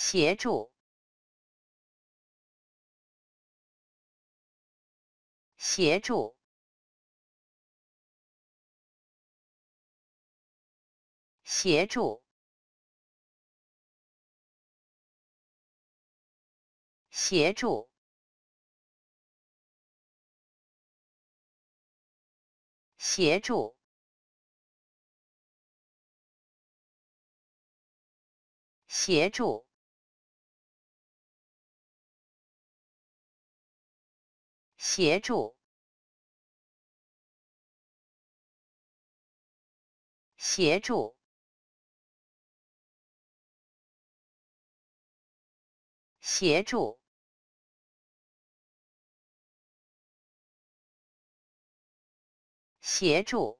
协助，协助，协助，协助，协助，协助。协助，协助，协助，协助。